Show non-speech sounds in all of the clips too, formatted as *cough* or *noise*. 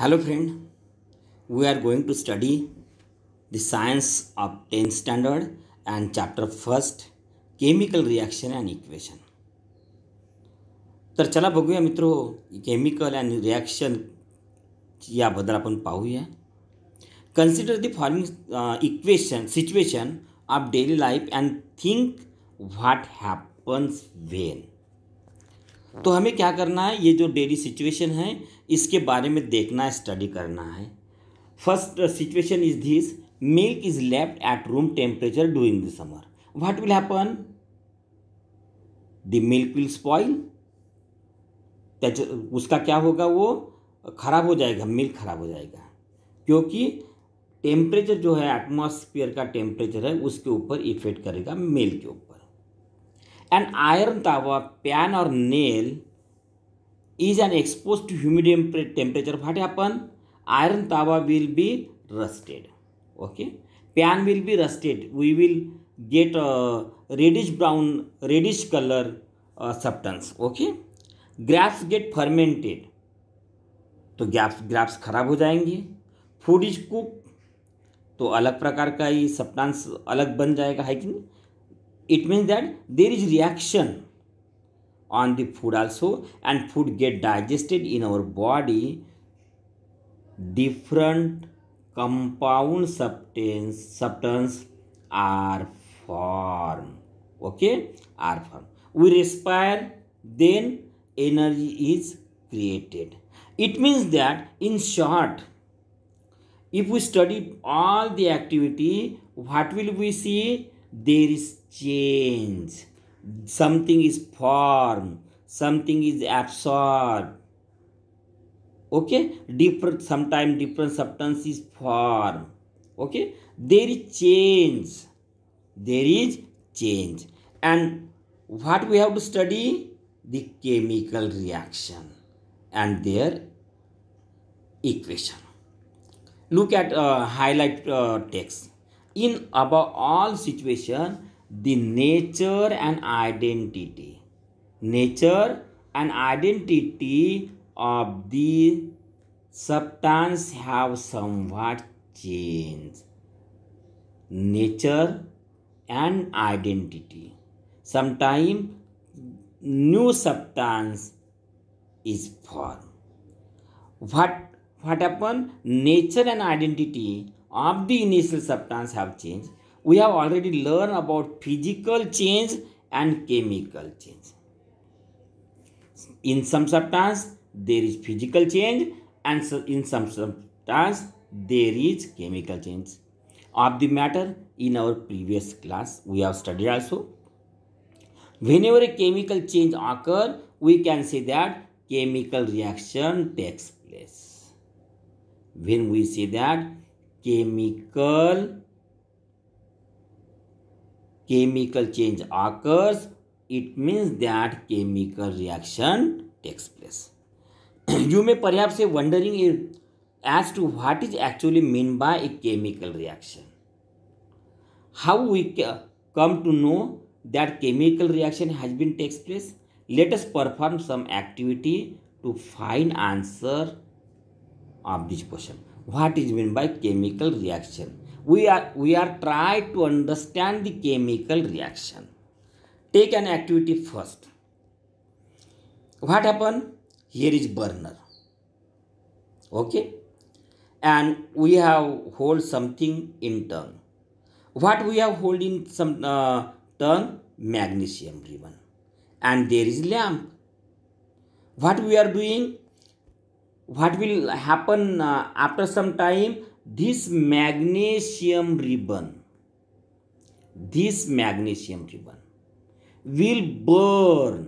hello friend we are going to study the science of 10th standard and chapter first chemical reaction and equation तर चला बघूया मित्रो chemical and reaction याबद्दल आपण पाहूया consider the forming equation situation of daily life and think what happens when तो हमें क्या करना है ये जो डेली सिचुएशन है इसके बारे में देखना स्टडी करना है first situation is this milk is left at room temperature during the summer what will happen the milk will spoil उसका क्या होगा वो खराब हो जाएगा मिल्क खराब हो जाएगा क्योंकि टेम्परेचर जो है एटमोसफियर का टेम्परेचर है उसके ऊपर इफेक्ट करेगा मिल्क के ऊपर An iron tower, pan or nail is an exposed to humid temperature. What happen? Iron tower will be rusted. Okay. Pan will be rusted. We will get a reddish brown, reddish color uh, substance. Okay. Grapes get fermented तो grapes grapes खराब हो जाएंगे food is cook तो अलग प्रकार का ये सप्टांस अलग बन जाएगा है कि नहीं it means that there is reaction on the food also and food get digested in our body different compound substance substance are formed okay are formed we respire then energy is created it means that in short if we study all the activity what will we see there is change something is formed something is absorbed okay different sometimes different substance is formed okay there is change there is change and what we have to study the chemical reaction and their equation look at uh, highlight uh, text in above all situation the nature and identity nature and identity of the substance have somewhat changed nature and identity sometimes new substance is formed what what happened nature and identity of the initial substance have changed. We have already learned about physical change and chemical change. In some substance, there is physical change and in some substance, there is chemical change. Of the matter, in our previous class, we have studied also. Whenever a chemical change occurs, we can say that chemical reaction takes place. When we say that chemical chemical change occurs it means that chemical reaction takes place you may पर्याप्त से wondering as to what is actually mean by a chemical reaction how we come to know that chemical reaction has been takes place let us perform some activity to find answer of this question what is meant by chemical reaction we are we are try to understand the chemical reaction take an activity first what happen here is burner okay and we have hold something in turn what we have hold in some uh, turn magnesium ribbon and there is lamp what we are doing what will happen uh, after some time this magnesium ribbon this magnesium ribbon will burn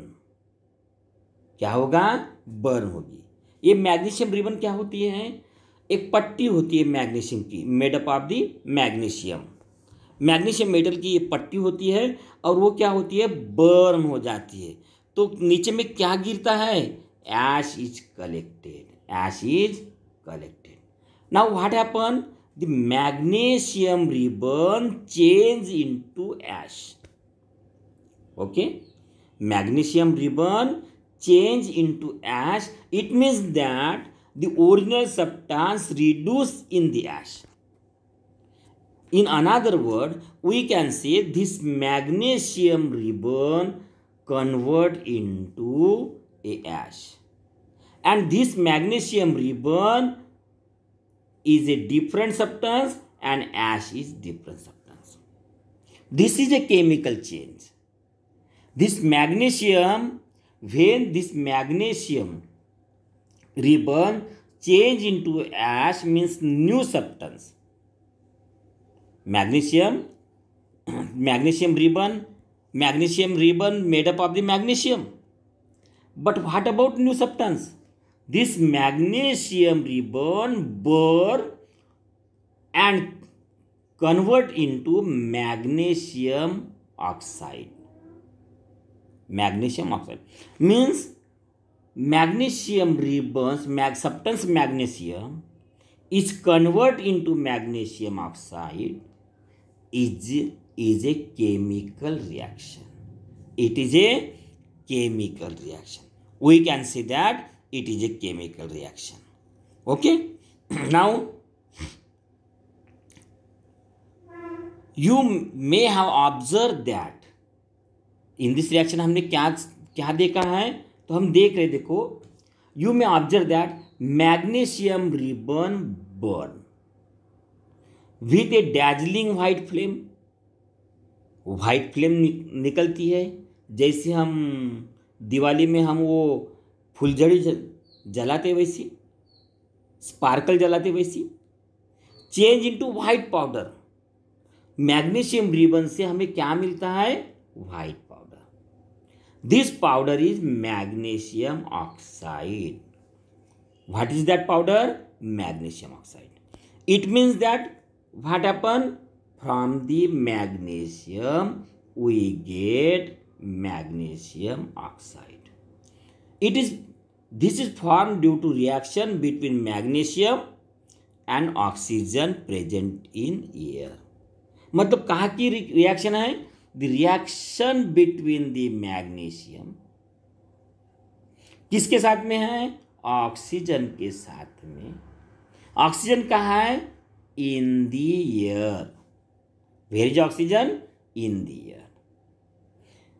क्या होगा burn होगी ये magnesium ribbon क्या होती है एक पट्टी होती है मैग्नीशियम की made up of the magnesium magnesium metal की ये पट्टी होती है और वो क्या होती है बर्न हो जाती है तो नीचे में क्या गिरता है ash is collected ash is collected. Now what happened? The magnesium ribbon change into ash. Okay? Magnesium ribbon change into ash. It means that the original substance reduced in the ash. In another word, we can say this magnesium ribbon convert into a ash and this magnesium ribbon is a different substance and ash is different substance. This is a chemical change. This magnesium, when this magnesium ribbon change into ash means new substance. Magnesium, *clears throat* magnesium ribbon, magnesium ribbon made up of the magnesium. But what about new substance? this magnesium ribbon burn and convert into magnesium oxide. Magnesium oxide means magnesium ribbons, mag, substance magnesium is convert into magnesium oxide is, is a chemical reaction. It is a chemical reaction. We can say that it is a chemical reaction okay *clears throat* now you may have observed that in this reaction हमने क्या क्या देखा है तो हम देख रहे देखो you may observe that magnesium ribbon burn with a dazzling white flame white flame निकलती है जैसे हम दिवाली में हम वो फुलझड़ी जलाते वैसी स्पार्कल जलाते वैसी change into white powder magnesium ribbon से हमें क्या मिलता है white powder this powder is magnesium oxide what is that powder magnesium oxide it means that what happen from the magnesium we get magnesium oxide it is this is form due to reaction between magnesium and oxygen present in air मतलब कहा की reaction है the reaction between the magnesium किसके साथ में है oxygen के साथ में ऑक्सीजन कहा है in the air where is oxygen in the air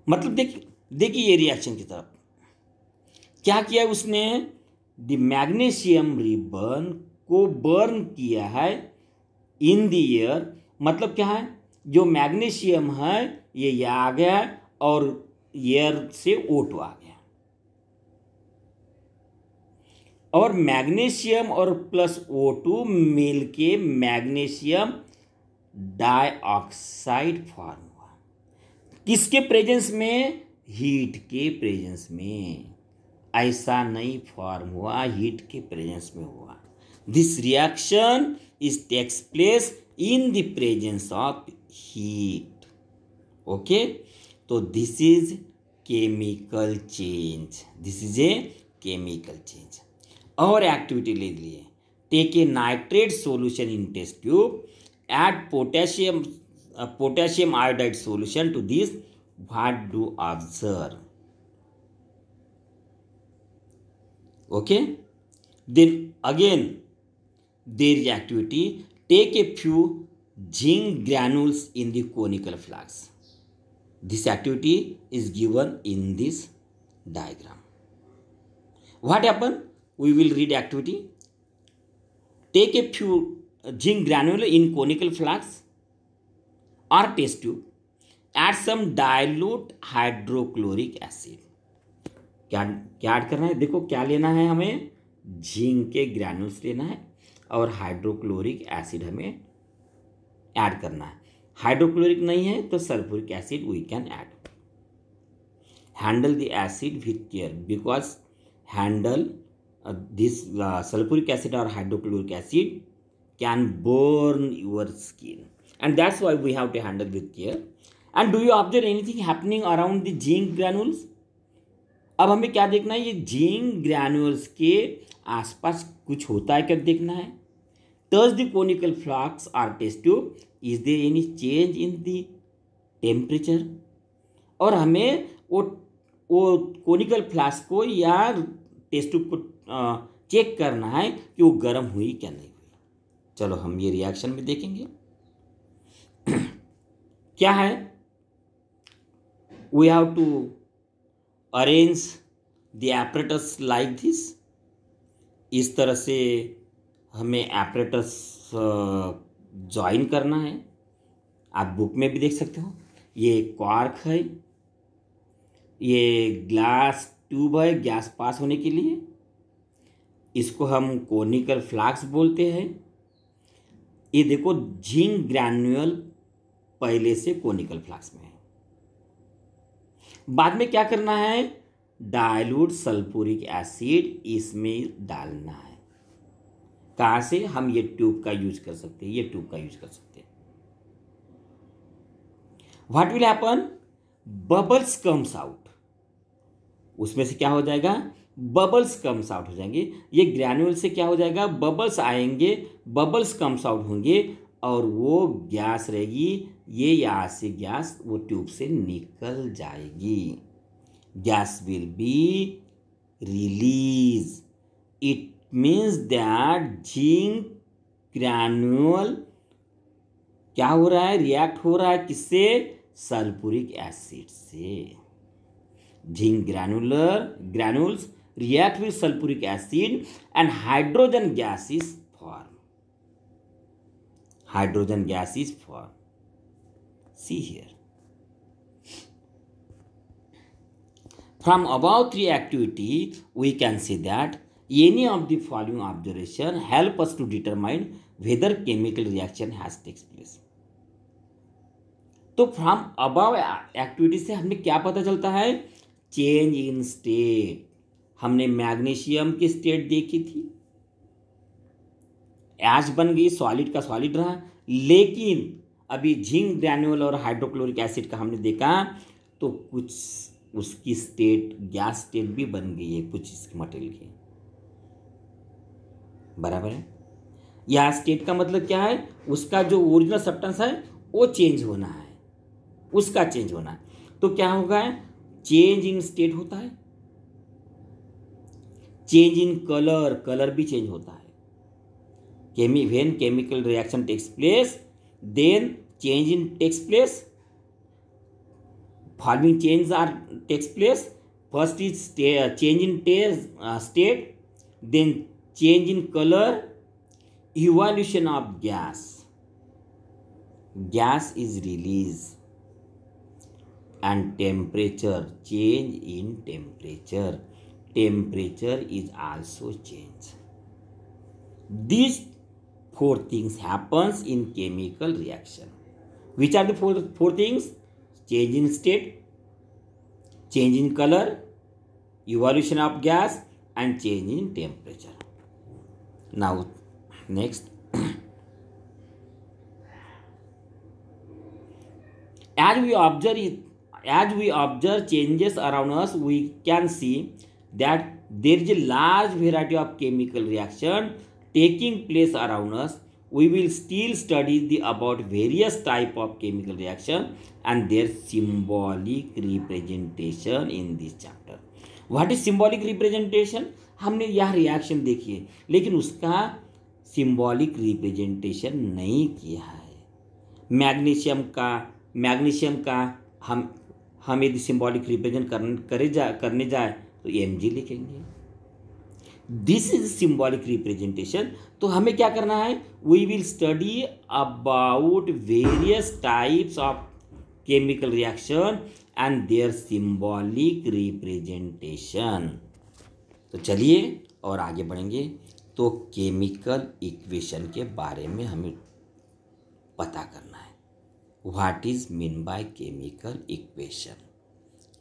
मतलब देखिए देखिए ये रिएक्शन की तरफ क्या किया उसने द मैग्नीशियम रिबन को बर्न किया है इन द ईयर मतलब क्या है जो मैग्नीशियम है ये आ गया और ईयर से ओटो आ गया और मैग्नीशियम और प्लस ओटो मिल के मैग्नीशियम डाइऑक्साइड फॉर्म हुआ किसके प्रेजेंस में हीट के प्रेजेंस में ऐसा नहीं फॉर्म हुआ हीट के प्रेजेंस में हुआ this reaction is takes place in the presence of heat okay तो this is chemical change this is a chemical change और एक्टिविटी ले लिए take a nitrate solution in test tube add potassium potassium iodide solution to this what do observe okay then again their activity take a few zinc granules in the conical flask this activity is given in this diagram what happen we will read activity take a few zinc granule in conical flask or test tube add some dilute hydrochloric acid क्या क्या add करना है देखो क्या लेना है हमें झींक के ग्रैनुल्स लेना है और हाइड्रोक्लोरिक एसिड हमें ऐड करना है हाइड्रोक्लोरिक नहीं है तो sulphuric acid we can add handle the acid with care because handle this sulphuric acid और hydrochloric acid can burn your skin and that's why we have to handle with care and do you observe anything happening around the zinc granules अब हमें क्या देखना है ये zinc granules के आसपास कुछ होता है क्या देखना है Thus the conical are are test is Is any change in in temperature और हमें वो वो कोनिकल फ्लास्क को या टेस्ट को चेक करना है कि वो गर्म हुई क्या नहीं हुई चलो हम ये रिएक्शन में देखेंगे *clears throat* क्या है we have to arrange the apparatus like this इस तरह से हमें एपरेटस ज्वाइन uh, करना है आप बुक में भी देख सकते हो ये क्वार्क है ये ग्लास ट्यूब है गैस पास होने के लिए इसको हम कोनिकल फ्लाक्स बोलते हैं ये देखो झिंग ग्रैन्यूअल पहले से कोनिकल फ्लाक्स में है बाद में क्या करना है डायलूट सल्फोरिक एसिड इसमें डालना है कहाँ से हम ये ट्यूब का यूज कर सकते हैं ये ट्यूब का यूज कर सकते हैं what will happen bubbles comes out उसमें से क्या हो जाएगा बबल्स कम्स आउट हो जाएंगे ये ग्रैन्यूल से क्या हो जाएगा बबल्स आएंगे बबल्स कम्स आउट होंगे और वो गैस रहेगी ये यहाँ से गैस वो ट्यूब से निकल जाएगी gas will be release it means that zinc granule क्या हो रहा है रिएक्ट हो रहा है किससे सल्फ्यूरिक एसिड से zinc granular granules react with sulfuric acid and hydrogen gas is form hydrogen gas is form See here. From above three activity, we can see that any of the following observation help us to determine whether chemical reaction has takes place. तो from above activity से हमने क्या पता चलता है change in state हमने magnesium की state देखी थी एच बन गई सॉलिड का सॉलिड रहा लेकिन अभी जिंक ग्रैन्यूल और हाइड्रोक्लोरिक एसिड का हमने देखा तो कुछ उसकी स्टेट गैस स्टेट भी बन गई है कुछ इसके मटेरियल की बराबर है या स्टेट का मतलब क्या है उसका जो ओरिजिनल सब्सटेंस है वो चेंज होना है उसका चेंज होना है तो क्या होगा चेंज इन स्टेट होता है चेंज इन कलर कलर भी चेंज होता है केमी when chemical reaction takes place then changing takes place following changes are takes place first is uh, change in uh, state then change in color evolution of gas gas is released and temperature change in temperature temperature is also change these four things happens in chemical reaction. Which are the four, four things? Change in state, change in color, evolution of gas and change in temperature. Now next. *coughs* as we observe it, as we observe changes around us, we can see that there is a large variety of chemical reaction taking place around us, we will still study the about various type of chemical reaction and their symbolic representation in this chapter. What is symbolic representation? हमने यह reaction देखी है लेकिन उसका symbolic representation नहीं किया है magnesium का मैग्नीशियम का हम हम यदि सिंबॉलिक रिप्रेजेंट करने करे जा करने जाए तो एम लिखेंगे दिस इज सिंबॉलिक रिप्रेजेंटेशन तो हमें क्या करना है we will study about various types of chemical reaction and their symbolic representation तो चलिए और आगे बढ़ेंगे तो केमिकल इक्वेशन के बारे में हमें पता करना है what is mean by chemical equation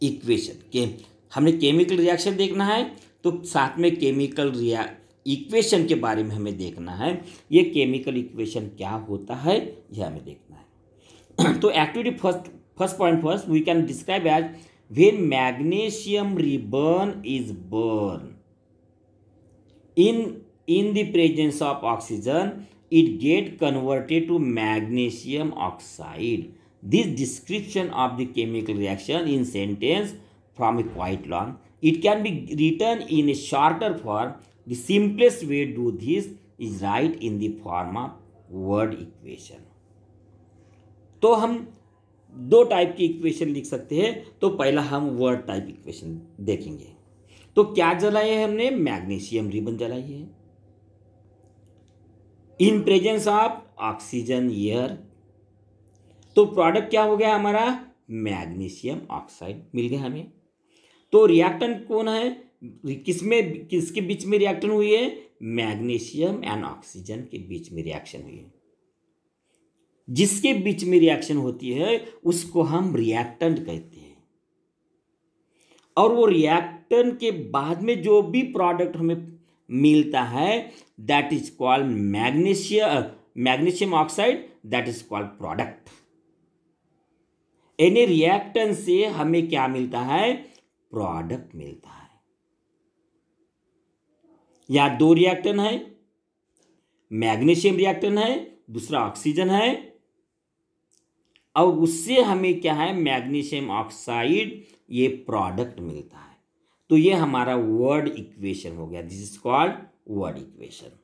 equation के हमने केमिकल रिएक्शन देखना है तो साथ में केमिकल रिया इक्वेशन के बारे में हमें देखना है ये केमिकल इक्वेशन क्या होता है यह हमें देखना है तो activity first first point first we can describe as when magnesium ribbon is burn in in the presence of oxygen it get converted to magnesium oxide this description of the chemical reaction in sentence from a quite long it can be return in a shorter form the simplest way do this is write in the form of word equation तो हम दो type की equation लिख सकते हैं तो पहला हम वर्ड टाइप इक्वेशन देखेंगे तो क्या जलाया है हमने मैग्नीशियम रिबन जलाई है in presence of oxygen air तो प्रोडक्ट क्या हो गया हमारा मैग्नीशियम ऑक्साइड मिल गया हमें तो रिएक्टन कौन है किसमें किसके बीच में रिएक्शन हुई है मैग्नीशियम एंड ऑक्सीजन के बीच में रिएक्शन हुई है जिसके बीच में रिएक्शन होती है उसको हम रिएक्टेंट कहते हैं और वो रिएक्टेंट के बाद में जो भी प्रोडक्ट हमें मिलता है that is called magnesium magnesium oxide that is called product यानी रिएक्टेंट से हमें क्या मिलता है प्रोडक्ट मिलता है या दो रिएक्टन है मैग्नीशियम रिएक्टन है दूसरा ऑक्सीजन है और उससे हमें क्या है मैग्नीशियम ऑक्साइड ये प्रोडक्ट मिलता है तो ये हमारा वर्ड इक्वेशन हो गया this is called word equation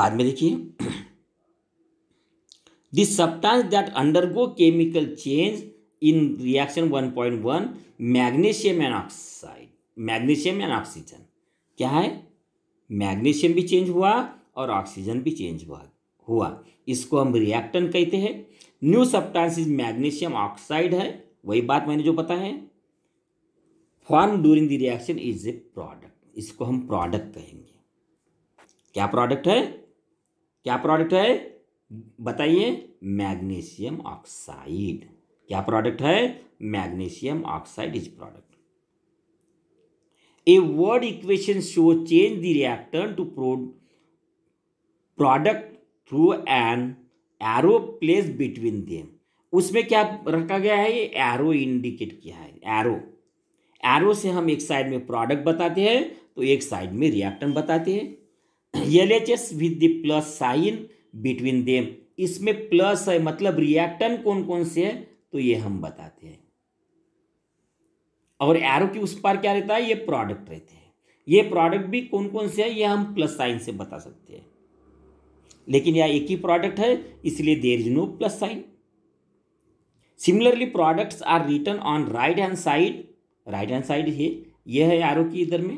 बाद में देखिए this substance that undergo chemical change point one 1.1 magnesium oxide magnesium and oxygen क्या है मैग्नीशियम भी चेंज हुआ और ऑक्सीजन भी चेंज हुआ हुआ इसको हम रिएक्टन कहते हैं new substance is magnesium oxide है वही बात मैंने जो पता है form during the reaction is a product इसको हम प्रोडक्ट कहेंगे क्या प्रोडक्ट है क्या प्रोडक्ट है बताइए मैग्नीशियम ऑक्साइड क्या प्रोडक्ट है magnesium oxide is product a word equation show change the reactant to product through an arrow place between them उसमें क्या रखा गया है ये एरो इंडिकेट किया है एरो एरो से हम एक साइड में प्रोडक्ट बताते हैं तो एक साइड में रिएक्टन बताते हैं L H S with the plus sign between them इसमें प्लस है मतलब रिएक्टन कौन कौन से है तो ये हम बताते हैं और एरो के उस पार क्या रहता है ये प्रोडक्ट रहते हैं ये प्रोडक्ट भी कौन कौन से है ये हम प्लस साइन से बता सकते हैं लेकिन यह एक ही प्रोडक्ट है इसलिए there is no plus sign similarly products are return on right hand side right hand side है ये है एरो की इधर में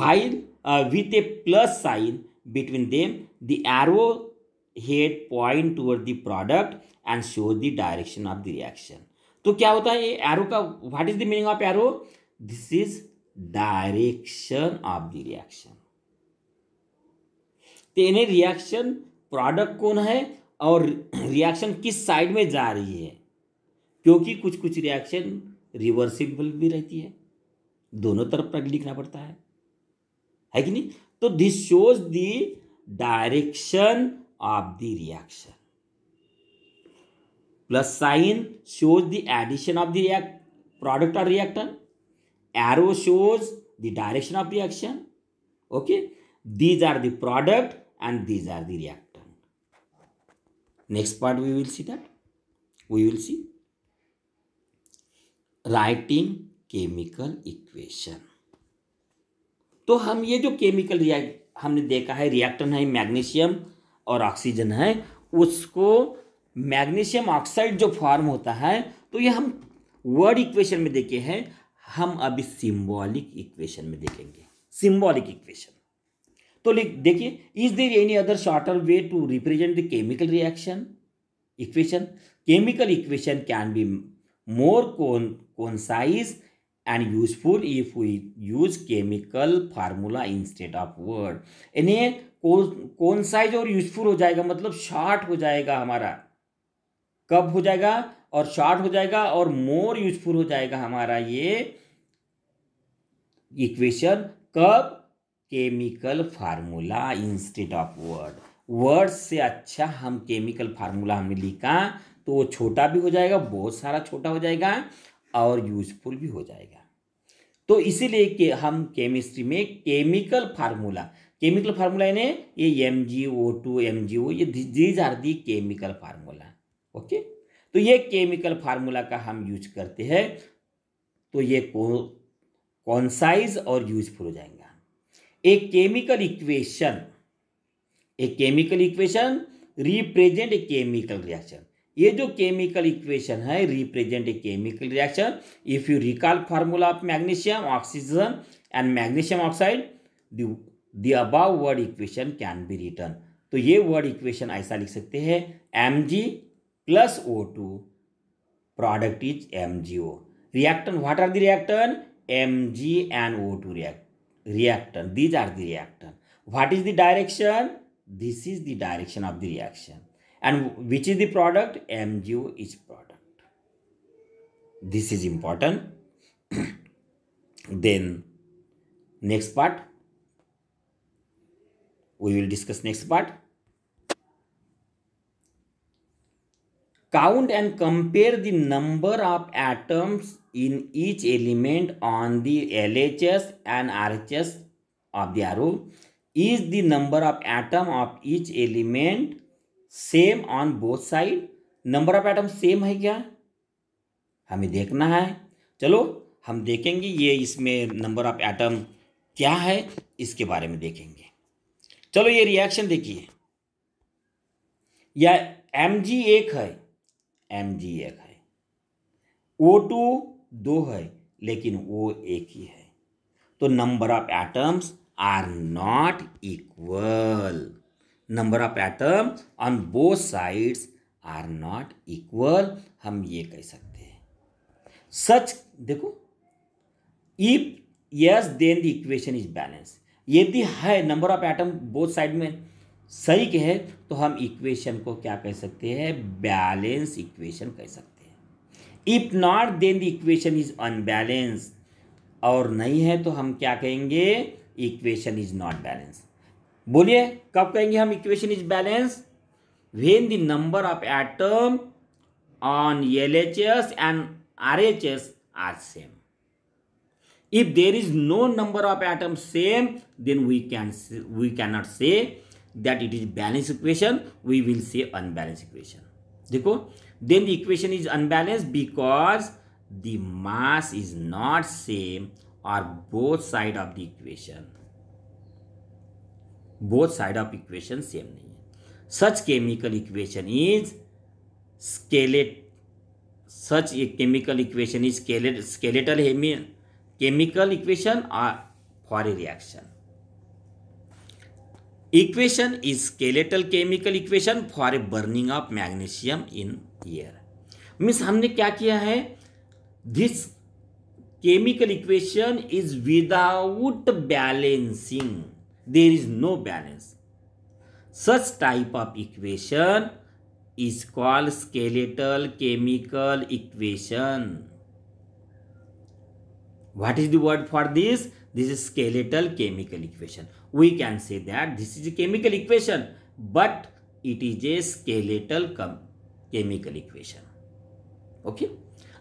while with a plus sign between them the arrow head point toward the product and show the direction of the reaction तो क्या होता है ये एरो का what is the meaning of arrow this is direction of the reaction तो इन्हें reaction product कौन है और रिएक्शन किस साइड में जा रही है क्योंकि कुछ कुछ रिएक्शन रिवर्सिबल भी रहती है दोनों तरफ पर लिखना पड़ता है है कि नहीं तो this shows the direction of the reaction plus sign shows the addition of the react product और reactant arrow shows the direction of reaction okay these are the product and these are the reactant next part we will see that we will see writing chemical equation तो हम ये जो chemical रिया हमने देखा है reactant है magnesium और oxygen है उसको मैग्नीशियम ऑक्साइड जो फॉर्म होता है तो ये हम वर्ड इक्वेशन में देखे हैं हम अभी सिंबॉलिक इक्वेशन में देखेंगे सिंबॉलिक इक्वेशन तो देखिए is there any other shorter way to represent the chemical reaction equation chemical equation can be more कौन concise and useful if we use chemical formula instead of word यानी कौन size और useful हो जाएगा मतलब short हो जाएगा हमारा कब हो जाएगा और शार्ट हो जाएगा और मोर यूजफुल हो जाएगा हमारा ये इक्वेशन कब chemical formula instead of word word से अच्छा हम केमिकल फार्मूला हमने लिखा तो वो छोटा भी हो जाएगा बहुत सारा छोटा हो जाएगा और यूजफुल भी हो जाएगा तो इसीलिए कि के हम केमिस्ट्री में केमिकल फार्मूला केमिकल फार्मूला यानी ये M G O two M G O ये these are the chemical formula okay तो ये केमिकल फार्मूला का हम यूज करते हैं तो ये कॉन्साइज और यूजफुल हो जाएगा एक केमिकल इक्वेशन एक chemical equation represent a chemical reaction ये जो केमिकल इक्वेशन है represent a chemical reaction if you recall formula of magnesium oxygen and magnesium oxide the above word equation can be return तो ये word equation ऐसा लिख सकते हैं M G plus O two product is M G O reactant what are the reactant M G and O two react reactant these are the reactant what is the direction this is the direction of the reaction and which is the product M G O is product this is important then next part we will discuss next part count and compare the number of atoms in each element on the LHS and RHS of the arrow. Is the number of atom of each element same on both side number of atom same hai kya hame dekhna hai chalo hum dekhenge ye isme number of atom kya hai iske bare mein dekhenge चलो ये reaction देखिए या M G एक है M G एक है O two दो है लेकिन वो एक ही है तो number of atoms are not equal number of atom on both sides are not equal हम ये कह सकते हैं सच देखो if yes then the equation is balance यदि है number of atom both side में सही के है तो हम इक्वेशन को क्या कह सकते हैं बैलेंस इक्वेशन कह सकते हैं if not then the equation is unbalance और नहीं है तो हम क्या कहेंगे इक्वेशन इज नॉट बैलेंस बोलिए कब कहेंगे हम equation is balance when the number of atom on L H S and R H S are same if there is no number of atoms same then we can we cannot say that it is balanced equation we will say unbalanced equation देखो then the equation is unbalanced because the mass is not same or both side of the equation both side of equation same नहीं है such chemical equation is scalar such a chemical equation is scalar skeletal chemical equation or for a reaction. Equation is skeletal chemical equation for a burning of magnesium in air. Means हमने क्या किया है this chemical equation is without balancing there is no balance such type of equation is called skeletal chemical equation what is the word for this this is skeletal chemical equation we can say that this is a chemical equation but it is a skeletal chemical equation okay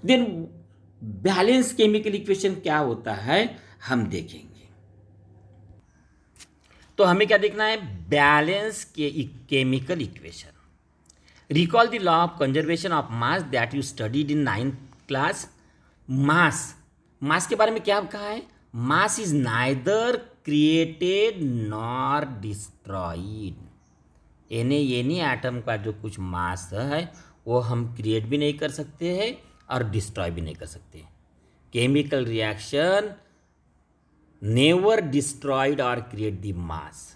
then balance chemical equation क्या होता है हम देखेंगे तो हमें क्या देखना है बैलेंस के chemical equation recall the law of conservation of mass that you studied in ninth class mass mass के बारे में क्या कहा है mass is neither created nor destroyed an any atom का जो कुछ मास है वो हम क्रिएट भी नहीं कर सकते हैं और डिस्ट्रॉय भी नहीं कर सकते केमिकल रिएक्शन नेवर डिस्ट्रॉयड और create the mass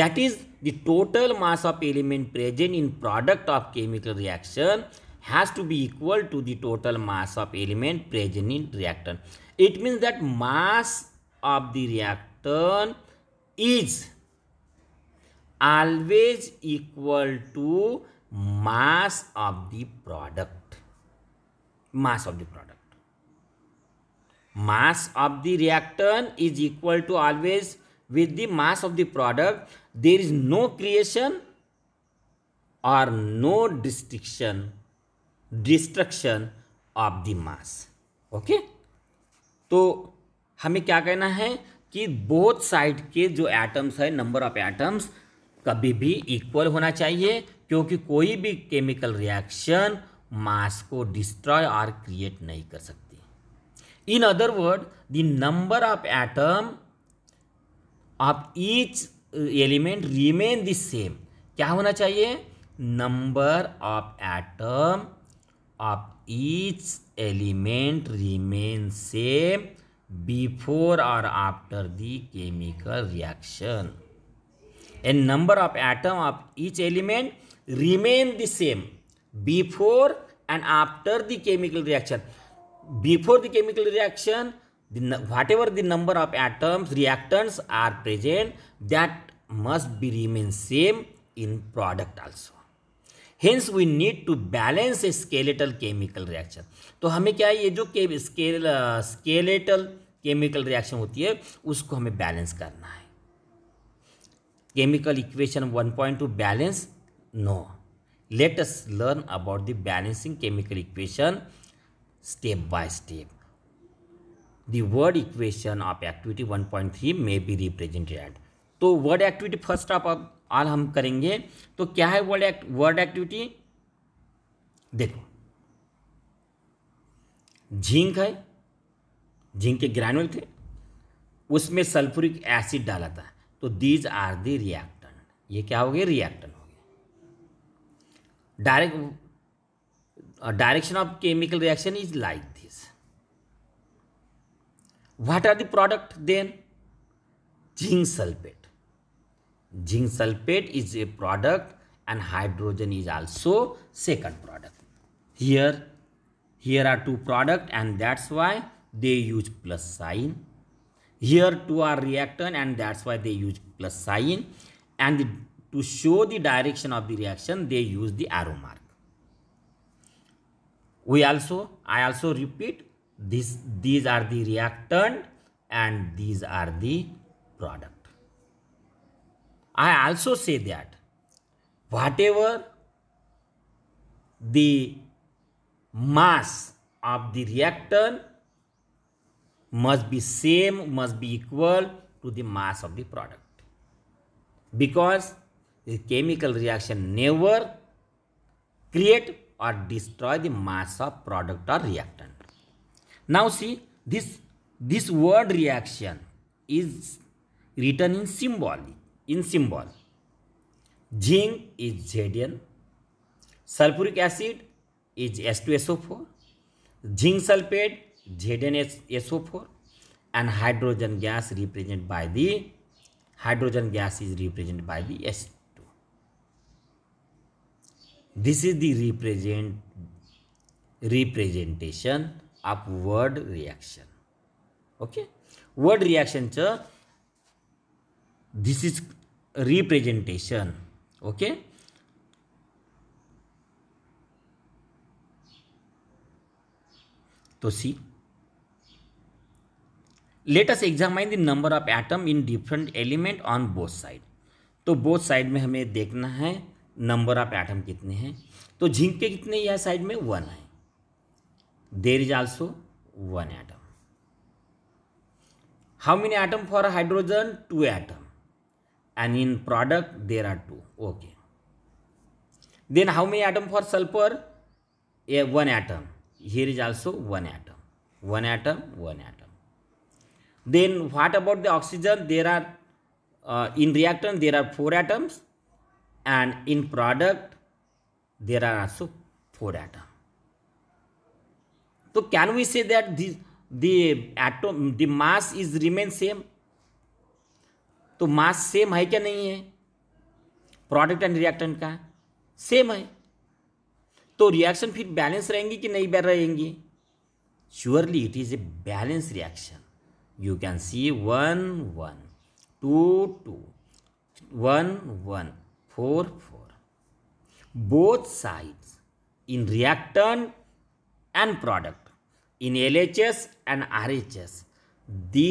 that is the total mass of element present in product of chemical reaction has to be equal to the total mass of element present in reactant. It means that mass of the reactant is always equal to mass of the product. Mass of the product. Mass of the reactant is equal to always with the mass of the product. There is no creation or no destruction destruction of the mass okay तो हमें क्या कहना है कि both side के जो atoms है number of atoms कभी भी इक्वल होना चाहिए क्योंकि कोई भी केमिकल रिएक्शन मास को डिस्ट्रॉय और क्रिएट नहीं कर सकती in other word the number of atom of each element remain the same क्या होना चाहिए number of atom of each element remain same before और after the chemical reaction and number of atom of each element remain the same before and after the chemical reaction before the chemical reaction whatever the number of atoms reactants are present that must be remain same in product also hence we need to balance a skeletal chemical reaction तो हमें क्या है ये जो के scale skeletal chemical reaction होती है उसको हमें बैलेंस करना है chemical equation one point two balance now let us learn about the balancing chemical equation step by step the word equation of activity 1.3 three may be represented तो word activity first आप आल हम करेंगे तो क्या है वर्ड एक्ट वर्ड एक्टिविटी देखो zinc है झिंक के ग्रैनुल थे उसमें सल्फ्यूरिक एसिड डाला था तो दीज आर दी रिएक्टन ये क्या हो गया रिएक्टन हो गया direct direction of chemical reaction is like this what are the product then zinc sulphate zinc sulfate is a product and hydrogen is also second product. Here, here are two product and that's why they use plus sign. Here two are reactant and that's why they use plus sign. And the, to show the direction of the reaction, they use the arrow mark. We also, I also repeat, this, these are the reactant and these are the product. I also say that whatever the mass of the reactant must be same, must be equal to the mass of the product. Because the chemical reaction never create or destroy the mass of product or reactant. Now see, this, this word reaction is written in symbolic. in symbol zinc is Zn sulfuric acid is H2SO4 zinc sulfate ZnSO4 and hydrogen gas represented by the hydrogen gas is represented by the S2 this is the represent representation of word reaction okay word reaction cha this is representation okay तो see latest exam I the number of atom in different element on both side तो both side में हमें देखना है number of atom कितने हैं तो zinc के कितने यह साइड में वन है there is also one atom how many atom for hydrogen two atom and in product there are two. Okay. Then how many atom for sulfur? A one atom. Here is also one atom. One atom, one atom. Then what about the oxygen? There are uh, in reactant there are four atoms and in product there are also four atom. So can we say that the, the atom the mass is remain same? तो mass same है क्या नहीं है product and reactant का same है तो reaction फिर balance रहेंगी कि नहीं रहेंगी surely it is a balance reaction you can see one one two two one one four four both sides in reactant and product in L H S and R H S the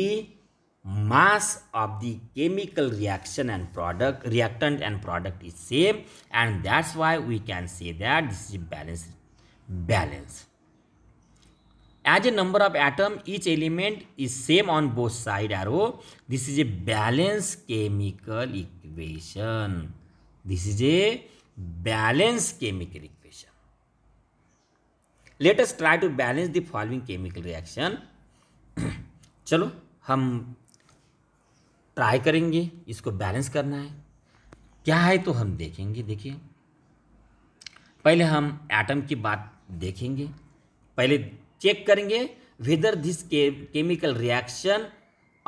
mass of the chemical reaction and product reactant and product is same and that's why we can say that this is balance balance as a number of atom each element is same on both side arrow this is a balanced chemical equation this is a balanced chemical equation let us try to balance the following chemical reaction चलो हम try करेंगे इसको balance करना है क्या है तो हम देखेंगे देखिए पहले हम एटम की बात देखेंगे पहले चेक करेंगे वेदर दिस के, केमिकल रिएक्शन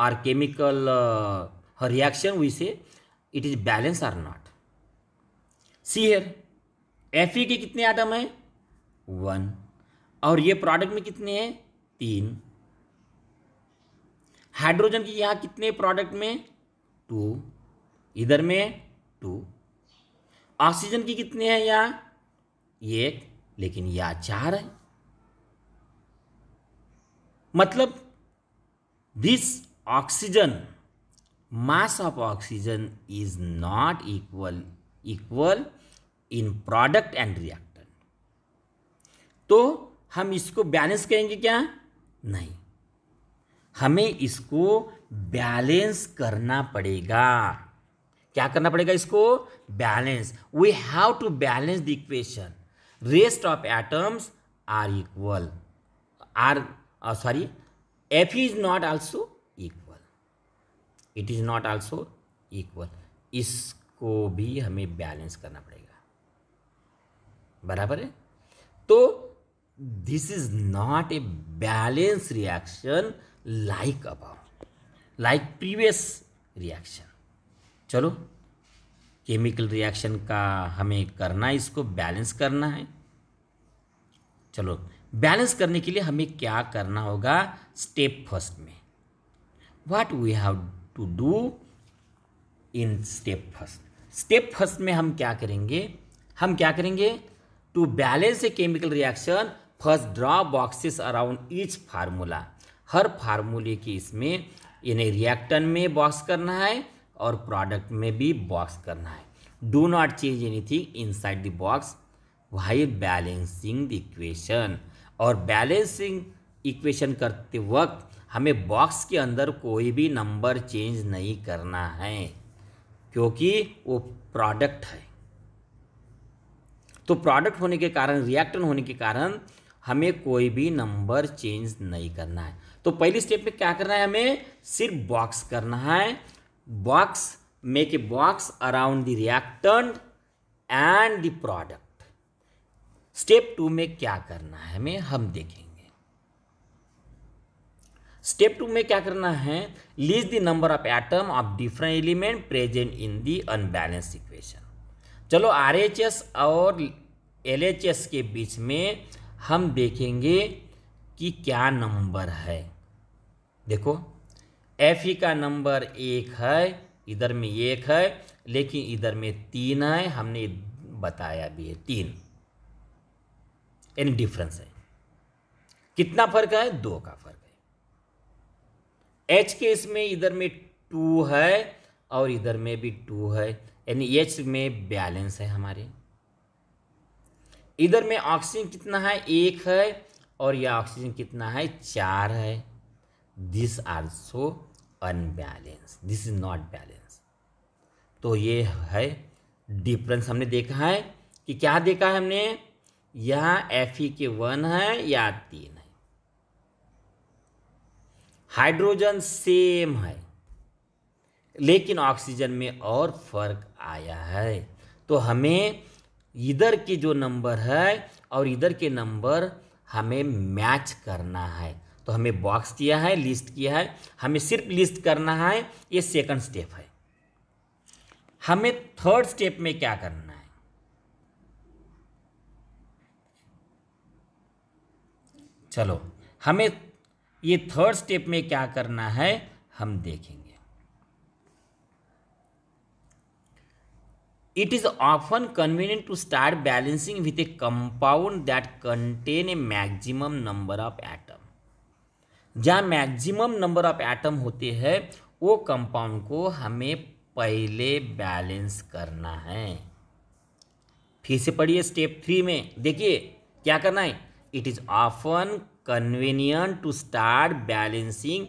और chemical reaction we say it is balance or not see here F के कितने एटम हैं वन और ये प्रोडक्ट में कितने हैं तीन हाइड्रोजन की यहां कितने प्रोडक्ट में टू इधर में टू ऑक्सीजन की कितने हैं यहाँ एक लेकिन यह चार है मतलब this oxygen mass of oxygen is not equal equal in product and reactant तो हम इसको बैलेंस कहेंगे क्या नहीं हमें इसको बैलेंस करना पड़ेगा क्या करना पड़ेगा इसको balance we have to balance the equation rest of atoms are equal are sorry F is not also equal it is not also equal इसको भी हमें बैलेंस करना पड़ेगा बराबर है तो this is not a balance reaction like about like previous reaction चलो chemical reaction का हमें करना है इसको बैलेंस करना है चलो बैलेंस करने के लिए हमें क्या करना होगा स्टेप फर्स्ट में what we have to do in step first step first में हम क्या करेंगे हम क्या करेंगे to balance a chemical reaction first draw boxes around each formula हर फार्मूले की इसमें यानी रिएक्टन में बॉक्स करना है और प्रोडक्ट में भी बॉक्स करना है do not change anything inside the box why balancing the equation और बैलेंसिंग इक्वेशन करते वक्त हमें बॉक्स के अंदर कोई भी नंबर चेंज नहीं करना है क्योंकि वो प्रोडक्ट है तो प्रोडक्ट होने के कारण रिएक्टन होने के कारण हमें कोई भी नंबर चेंज नहीं करना है तो पहली स्टेप में क्या करना है हमें सिर्फ बॉक्स करना है box make a box around the reactant and the product step two में क्या करना है हमें हम देखेंगे स्टेप टू में क्या करना है list the number of atom of different element present in the unbalance equation चलो आरएचएस और एल के बीच में हम देखेंगे कि क्या नंबर है देखो एफ ई e का नंबर एक है इधर में एक है लेकिन इधर में तीन है हमने बताया भी है तीन यानी डिफरेंस है कितना फ़र्क है दो का फ़र्क है एच के इसमें इधर में टू है और इधर में भी टू है यानी एच में बैलेंस है हमारे इधर में ऑक्सीजन कितना है एक है और यह ऑक्सीजन कितना है चार है this are so unbalance this is not balance तो ये है डिफरेंस हमने देखा है कि क्या देखा है हमने यह एफ ई के वन है या तीन है हाइड्रोजन सेम है लेकिन ऑक्सीजन में और फर्क आया है तो हमें इधर के जो नंबर है और इधर के नंबर हमें मैच करना है तो हमें बॉक्स किया है लिस्ट किया है हमें सिर्फ लिस्ट करना है ये सेकंड स्टेप है हमें थर्ड स्टेप में क्या करना है चलो हमें ये थर्ड स्टेप में क्या करना है हम देखेंगे it is often convenient to start balancing with a compound that contain a maximum number of atom जहां मैक्सिमम नंबर ऑफ एटम होते हैं वो कंपाउंड को हमें पहले बैलेंस करना है फिर से पढ़िए स्टेप थ्री में देखिए क्या करना है it is often convenient to start balancing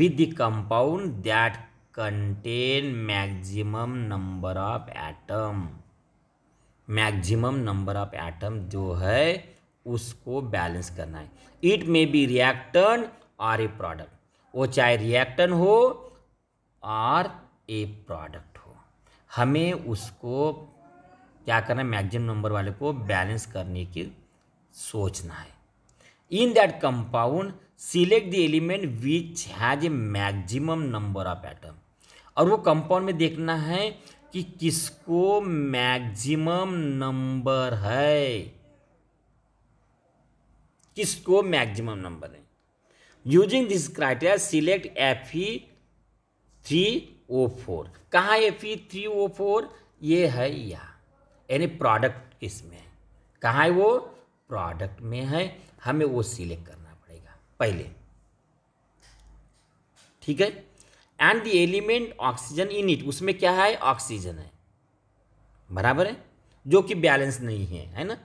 with the compound that contain maximum number of atom maximum number of atom जो है उसको बैलेंस करना है इट मे बी रिएक्टन और ए प्रोडक्ट वो चाहे रिएक्टन हो और ए प्रोडक्ट हो हमें उसको क्या करना है मैक्सिमम नंबर वाले को बैलेंस करने की सोचना है in that compound select the element which has a maximum number of atom और वो कंपाउंड में देखना है कि किसको मैक्सिमम नंबर है किसको मैक्सिमम नंबर है using this criteria select F E three O four कहाँ F E three O four ये है या यानी प्रोडक्ट इसमें है कहाँ है वो प्रोडक्ट में है हमें वो सिलेक्ट करना पड़ेगा पहले ठीक है and the element oxygen in it उसमें क्या है ऑक्सीजन है बराबर है जो कि बैलेंस नहीं है है ना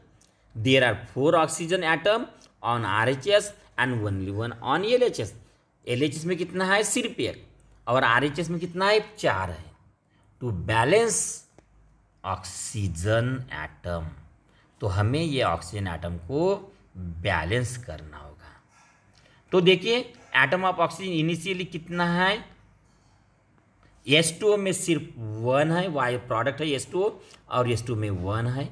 there are four oxygen atom on R H S and only one on L H S L H S में कितना है सिर्फ एक और आर एच एस में कितना है चार है टू बैलेंस ऑक्सीजन एटम तो हमें ये ऑक्सीजन एटम को बैलेंस करना होगा तो देखिए एटम ऑफ ऑक्सीजन इनिशियली कितना है एस टू में सिर्फ वन है वाई प्रोडक्ट है एस टू और एस टू में वन है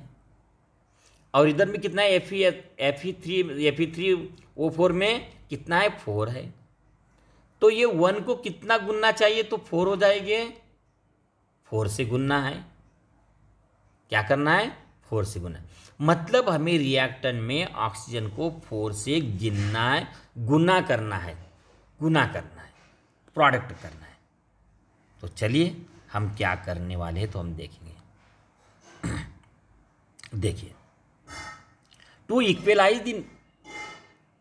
और इधर में कितना है F E F E three F E three O four में कितना है फोर है तो ये वन को कितना गुनना चाहिए तो फोर हो जाएंगे फोर से गुनना है क्या करना है फोर से गुना मतलब हमें रिएक्टन में ऑक्सीजन को फोर से गिनना है गुना करना है गुना करना है प्रोडक्ट करना है तो चलिए हम क्या करने वाले हैं तो हम देखेंगे देखिए to equalise then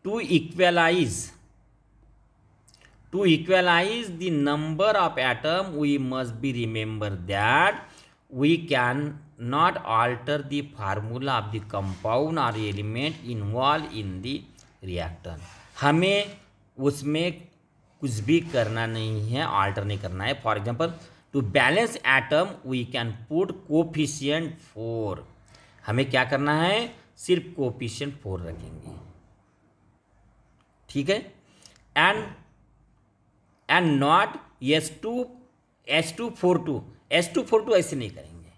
to equalise to equalise the number of atom we must be remember that we can not alter the formula of the compound और element involve in the reactor हमें उसमें कुछ भी करना नहीं है आल्टर नहीं करना है for example to balance atom we can put coefficient four हमें क्या करना है सिर्फ कोफिशियंट फोर रखेंगे ठीक है and and not S two S two four two S two four two ऐसे नहीं करेंगे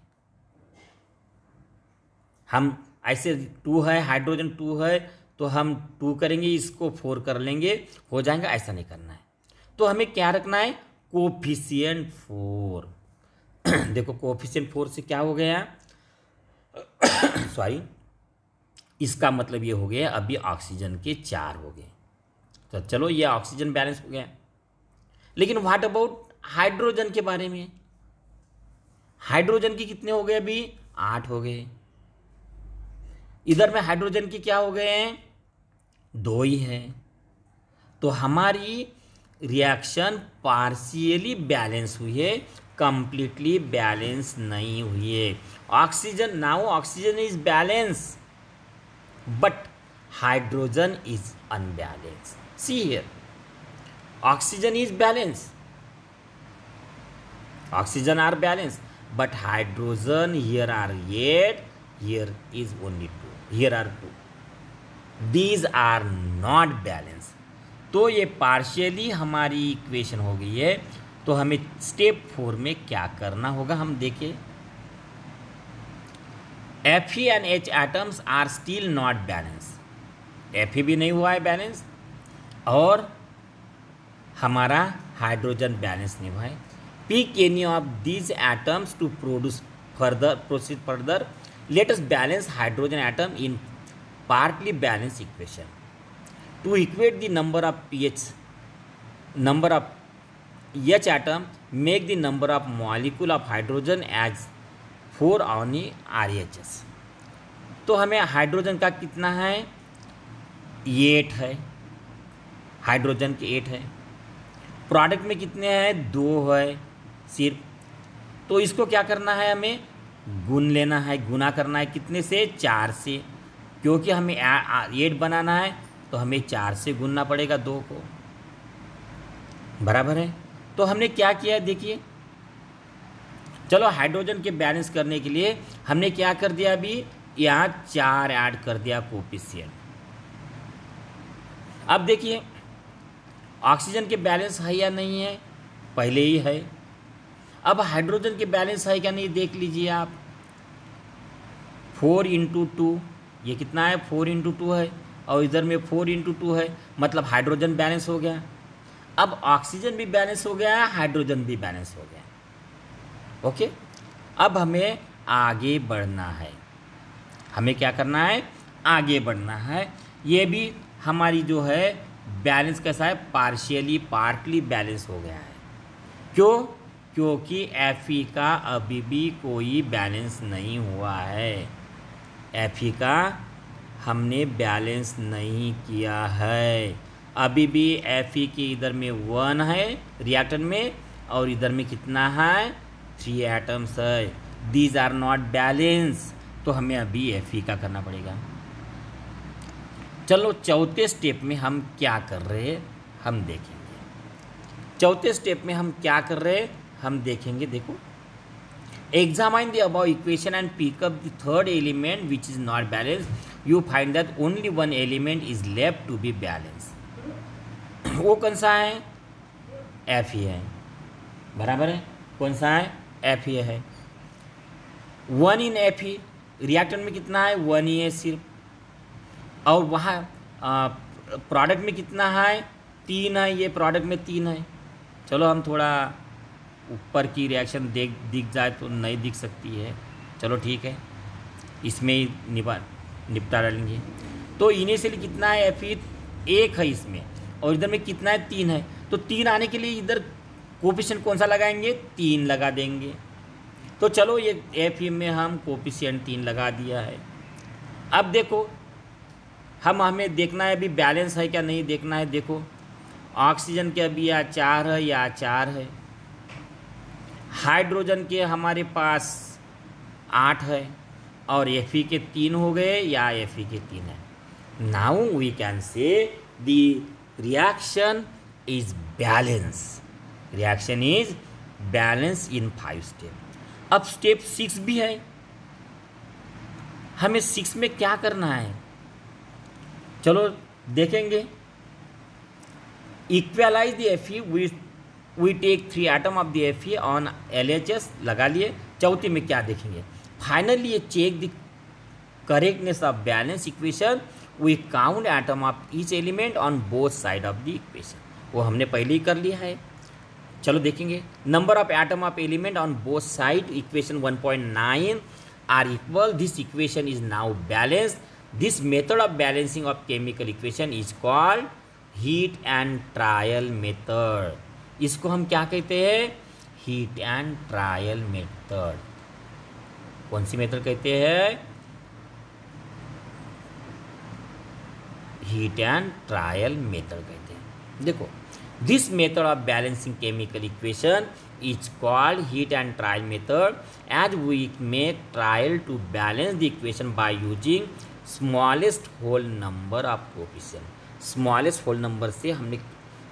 हम ऐसे टू है हाइड्रोजन टू है तो हम टू करेंगे इसको फोर कर लेंगे हो जाएगा ऐसा नहीं करना है तो हमें क्या रखना है कोफिशियन फोर *clears throat* देखो कोफिशियन फोर से क्या हो गया सॉरी *clears throat* इसका मतलब ये हो गया अभी ऑक्सीजन के चार हो गए तो चलो ये ऑक्सीजन बैलेंस हो गया लेकिन व्हाट अबाउट हाइड्रोजन के बारे में हाइड्रोजन के कितने हो गए अभी आठ हो गए इधर में हाइड्रोजन के क्या हो गए हैं दो ही हैं तो हमारी रिएक्शन पार्शियली बैलेंस हुई है कंप्लीटली बैलेंस नहीं हुई है oxygen now oxygen is balance but hydrogen is unbalance see here oxygen is balance oxygen are balance but hydrogen here are eight here is only two here are two these are not balance तो ये partially हमारी equation हो गई है तो हमें step four में क्या करना होगा हम देखें F E and H atoms are still not balance F E भी नहीं हुआ है बैलेंस और हमारा हाइड्रोजन बैलेंस नहीं हुआ है pick any of these atoms to produce further proceed further latest balance hydrogen atom in partly balance equation to equate the number of ph number of H atom make the number of molecule of hydrogen as four on RHS तो हमें hydrogen का कितना है eight है hydrogen के eight है product में कितने हैं दो है सिर्फ तो इसको क्या करना है हमें गुन लेना है गुना करना है कितने से चार से क्योंकि हमें एट बनाना है तो हमें चार से गुनना पड़ेगा दो को बराबर है तो हमने क्या किया है देखिए चलो हाइड्रोजन के बैलेंस करने के लिए हमने क्या कर दिया अभी यहां चार ऐड कर दिया कोपिशियन अब देखिए ऑक्सीजन के बैलेंस है या नहीं है पहले ही है अब हाइड्रोजन के बैलेंस है क्या नहीं देख लीजिए आप फोर इंटू टू ये कितना है फोर इंटू टू है और इधर में फोर इंटू टू है मतलब हाइड्रोजन बैलेंस हो गया अब ऑक्सीजन भी बैलेंस हो गया है हाइड्रोजन भी बैलेंस हो गया ओके अब हमें आगे बढ़ना है हमें क्या करना है आगे बढ़ना है ये भी हमारी जो है बैलेंस कैसा है पार्शियली पार्टली बैलेंस हो गया है क्यों क्योंकि एफ का अभी भी कोई बैलेंस नहीं हुआ है एफ का हमने बैलेंस नहीं किया है अभी भी एफ ई की इधर में वन है रिएक्टर में और इधर में कितना है थ्री एटम्स है दीज आर नॉट बैलेंस तो हमें अभी एफ ई e का करना पड़ेगा चलो चौथे स्टेप में हम क्या कर रहे हैं हम देखेंगे चौथे स्टेप में हम क्या कर रहे हैं हम देखेंगे देखो exam the above equation and pick up up the third element which is you find that only one element is left to be balance वो कौन सा है एफ ही है बराबर है कौन सा है एफ ही है वन इन एफ ही रिएक्टर में कितना है वन ही है सिर्फ और वहाँ प्रोडक्ट में कितना है तीन है ये प्रोडक्ट में तीन है चलो हम थोड़ा ऊपर की रिएक्शन देख दिख जाए तो नहीं दिख सकती है चलो ठीक है इसमें ही निभा निपटा डालेंगे तो इनिशियल कितना है एफ e एक है इसमें और इधर में कितना है तीन है तो तीन आने के लिए इधर कोपिशन कौन सा लगाएंगे तीन लगा देंगे तो चलो ये एफ e में हम कोपिशियन तीन लगा दिया है अब देखो हम हमें देखना है अभी बैलेंस है क्या नहीं देखना है देखो ऑक्सीजन के अभी या चार है या चार है हाइड्रोजन के हमारे पास आठ है और एफ ई e के तीन हो गए या एफ ई e के तीन है now we can say the reaction is balance reaction is balance in five step अब स्टेप सिक्स भी है हमें सिक्स में क्या करना है चलो देखेंगे equalise the F E we take three item of the F E on L H S लगा लिए चौथी में क्या देखेंगे फाइनली ये check the correctness of balance equation we count atom of each element on both side of the equation वो हमने पहले ही कर लिया है चलो देखेंगे number of atom of element on both side equation 1.9 are equal this equation is now balance this method of balancing of chemical equation is called hit and trial method इसको हम क्या कहते हैं हीट एंड ट्रायल मेथड कौन सी method कहते हैं heat and trial method कहते हैं देखो this method of balancing chemical equation is called hit and trial method as we make trial to balance the equation by using smallest whole number of coefficient smallest whole number से हमने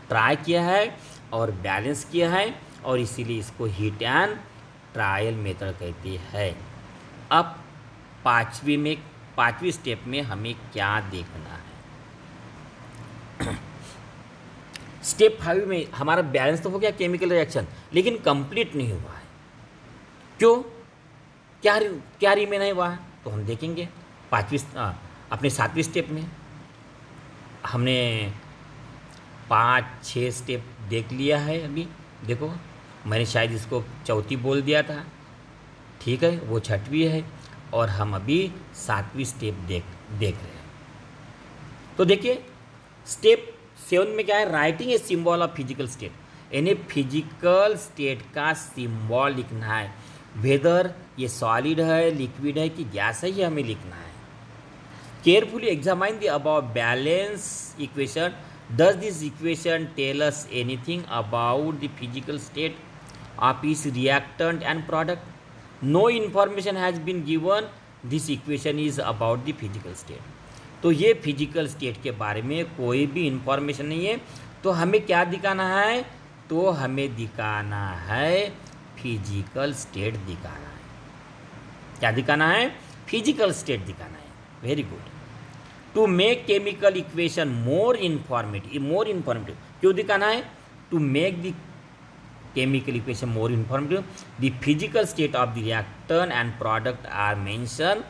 try किया है और balance किया है और इसीलिए इसको हीट एंड ट्रायल मेथड कहते हैं अब पांचवी में पांचवी स्टेप में हमें क्या देखना है स्टेप *clears throat* फाइव में हमारा बैलेंस तो हो गया केमिकल रिएक्शन लेकिन कंप्लीट नहीं हुआ है क्यों क्या क्या रिमेन नहीं हुआ तो हम देखेंगे पांचवी हाँ, अपने सातवीं स्टेप में हमने पाँच छः स्टेप देख लिया है अभी देखो मैंने शायद इसको चौथी बोल दिया था ठीक है वो छठवीं है और हम अभी सातवीं स्टेप देख देख रहे हैं तो देखिए स्टेप सेवन में क्या है writing a symbol of physical state यानी फिजिकल स्टेट का सिम्बॉल लिखना है वेदर ये सॉलिड है लिक्विड है कि गैस है ये हमें लिखना है carefully examine the about balance equation does this equation tells anything about the physical state of of each and product no information has been given this equation is about the physical state तो ये physical state के बारे में कोई भी information नहीं है तो हमें क्या दिखाना है तो हमें दिखाना है फिजिकल स्टेट दिखाना है क्या दिखाना है फिजिकल स्टेट दिखाना है very good to make chemical equation more informative more informative क्यों दिखाना है to make the chemical equation more informative the physical state of the reactant and product are mentioned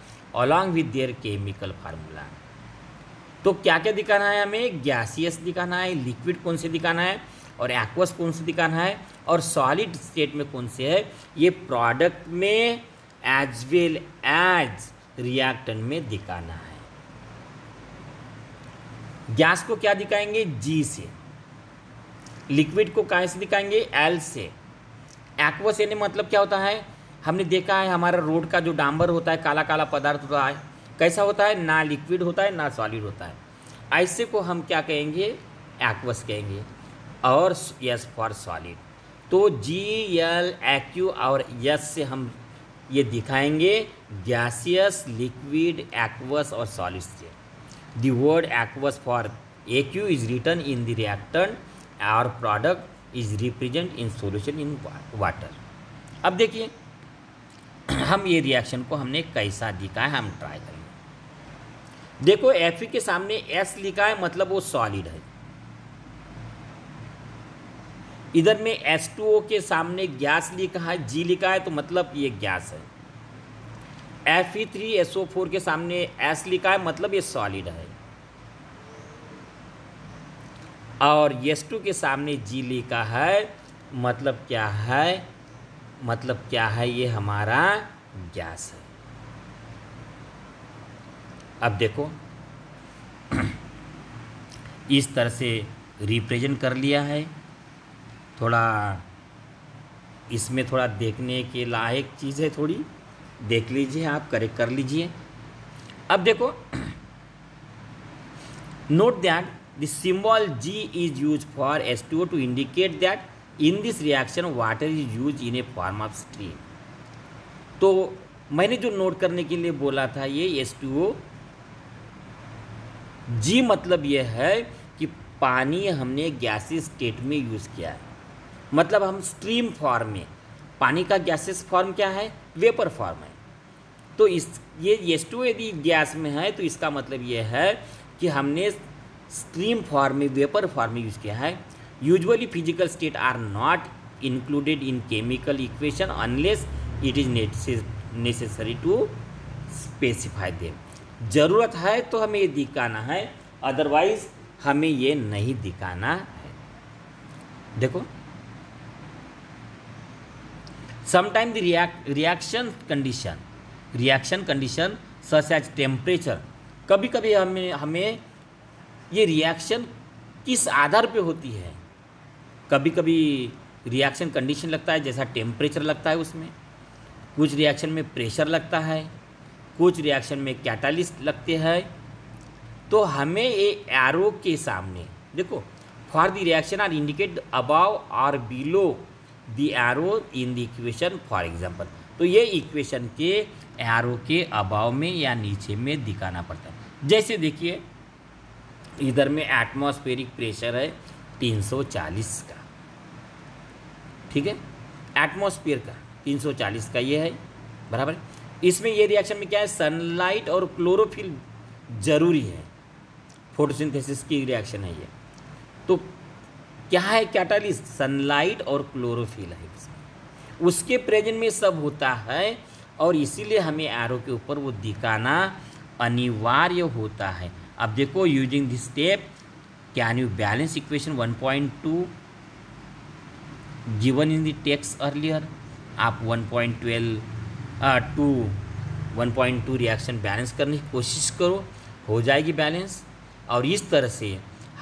along with their chemical formula तो क्या क्या दिखाना है हमें gaseous दिखाना है लिक्विड कौन से दिखाना है और एक्वस कौन से दिखाना है और सॉलिड स्टेट में कौन से है ये प्रोडक्ट में एज वेल एज रिएक्टन में दिखाना है गैस को क्या दिखाएंगे जी से लिक्विड को कहाँ से दिखाएंगे एल से एक्वस यानी मतलब क्या होता है हमने देखा है हमारा रोड का जो डांबर होता है काला काला पदार्थ होता है कैसा होता है ना लिक्विड होता है ना सॉलिड होता है ऐसे को हम क्या कहेंगे एक्वस कहेंगे और यस फॉर सॉलिड तो जी एल एक्यू और यस से हम ये दिखाएंगे गैसियस लिक्विड एक्वस और सॉलिड से the word aqueous for A Q is written in the reactant our product is represent in solution in water अब देखिए *clears throat* हम ये रिएक्शन को हमने कैसा दिखा है हम ट्राई करेंगे देखो एफ के सामने एस लिखा है मतलब वो सॉलिड है इधर में एस टू ओ के सामने गैस लिखा है जी लिखा है तो मतलब ये गैस है F E three S O four के सामने एस लिखा है मतलब ये सॉलिड है और यस टू के सामने जी लिखा है मतलब क्या है मतलब क्या है ये हमारा गैस है अब देखो *clears throat* इस तरह से रिप्रेजेंट कर लिया है थोड़ा इसमें थोड़ा देखने के लायक चीज़ है थोड़ी देख लीजिए आप करेक्ट कर लीजिए अब देखो note *clears throat* that the the symbol G is used for H2O to indicate that in this reaction water is use in a form of stream तो मैंने जो नोट करने के लिए बोला था ये एस H2O जी मतलब यह है कि पानी हमने गैसी स्टेट में यूज़ किया है मतलब हम स्ट्रीम फॉर्म में पानी का गैसेस फॉर्म क्या है वेपर फॉर्म है तो इस ये एस टू यदि गैस में है तो इसका मतलब यह है कि हमने स्ट्रीम फॉर्म में वेपर फॉर्म में यूज किया है usually physical state are not included in chemical equation unless it is necessary to specify them ज़रूरत है तो हमें ये दिखाना है अदरवाइज हमें ये नहीं दिखाना है देखो sometime the react condition reaction condition such as temperature कभी कभी हमें हमें ये रिएक्शन किस आधार पे होती है कभी कभी रिएक्शन कंडीशन लगता है जैसा टेम्परेचर लगता है उसमें कुछ रिएक्शन में प्रेशर लगता है कुछ रिएक्शन में कैटालिस्ट लगते हैं तो हमें ये एरो के सामने देखो for the reaction are indicate above और below the arrow in the equation for example तो ये इक्वेशन के एरो के अभाव में या नीचे में दिखाना पड़ता है जैसे देखिए इधर में एटमॉस्फेरिक प्रेशर है 340 का ठीक है एटमॉस्फेयर का 340 का ये है बराबर इसमें ये रिएक्शन में क्या है सनलाइट और क्लोरोफिल जरूरी है फोटोसिंथेसिस की रिएक्शन है ये तो क्या है कैटालिस्ट सनलाइट और क्लोरोफिल है उसके प्रेजेंट में सब होता है और इसीलिए हमें एरो के ऊपर वो दिखाना अनिवार्य होता है अब देखो using this step can you balance equation 1.2 given in the text earlier आप 1.12 टू रिएक्शन बैलेंस करने की कोशिश करो हो जाएगी बैलेंस और इस तरह से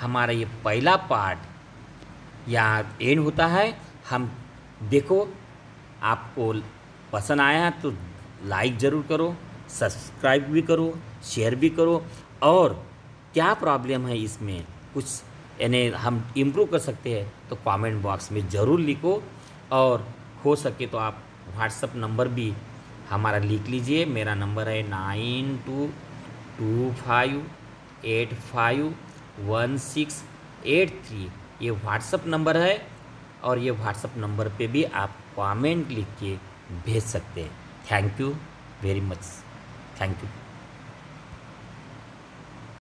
हमारा ये पहला पार्ट या एंड होता है हम देखो आपको पसंद आया तो लाइक ज़रूर करो सब्सक्राइब भी करो शेयर भी करो और क्या प्रॉब्लम है इसमें कुछ यानी हम इम्प्रूव कर सकते हैं तो कमेंट बॉक्स में ज़रूर लिखो और हो सके तो आप व्हाट्सअप नंबर भी हमारा लिख लीजिए मेरा नंबर है nine two two five eight five one six eight three ये व्हाट्सअप नंबर है और ये व्हाट्सअप नंबर पे भी आप कमेंट लिख के भेज सकते हैं thank you very much thank you